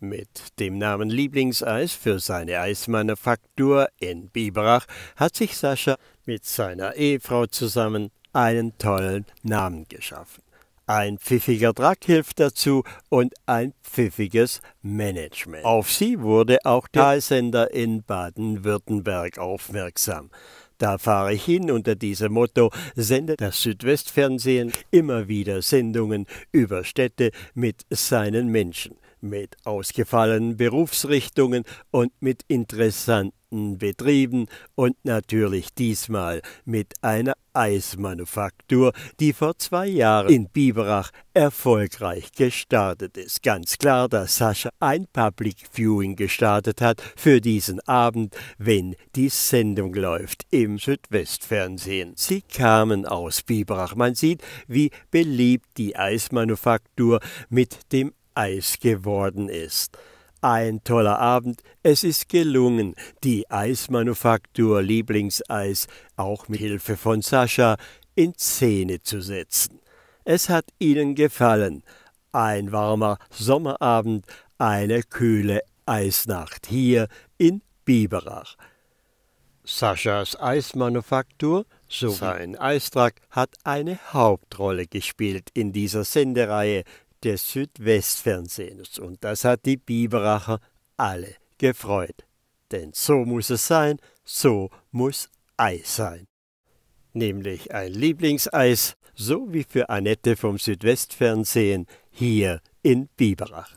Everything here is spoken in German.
Mit dem Namen Lieblingseis für seine Eismanufaktur in Biberach hat sich Sascha mit seiner Ehefrau zusammen einen tollen Namen geschaffen. Ein pfiffiger Drack hilft dazu und ein pfiffiges Management. Auf sie wurde auch der Sender in Baden-Württemberg aufmerksam. Da fahre ich hin unter diesem Motto sendet das Südwestfernsehen immer wieder Sendungen über Städte mit seinen Menschen, mit ausgefallenen Berufsrichtungen und mit interessanten Betrieben und natürlich diesmal mit einer Eismanufaktur, die vor zwei Jahren in Biberach erfolgreich gestartet ist. Ganz klar, dass Sascha ein Public Viewing gestartet hat für diesen Abend, wenn die Sendung läuft. Im im Südwestfernsehen. Sie kamen aus Biberach. Man sieht, wie beliebt die Eismanufaktur mit dem Eis geworden ist. Ein toller Abend. Es ist gelungen, die Eismanufaktur Lieblingseis auch mit Hilfe von Sascha in Szene zu setzen. Es hat Ihnen gefallen. Ein warmer Sommerabend, eine kühle Eisnacht hier in Biberach. Saschas Eismanufaktur sowie ein Eistrack hat eine Hauptrolle gespielt in dieser Sendereihe des Südwestfernsehens und das hat die Biberacher alle gefreut. Denn so muss es sein, so muss Eis sein. Nämlich ein Lieblingseis, so wie für Annette vom Südwestfernsehen hier in Biberach.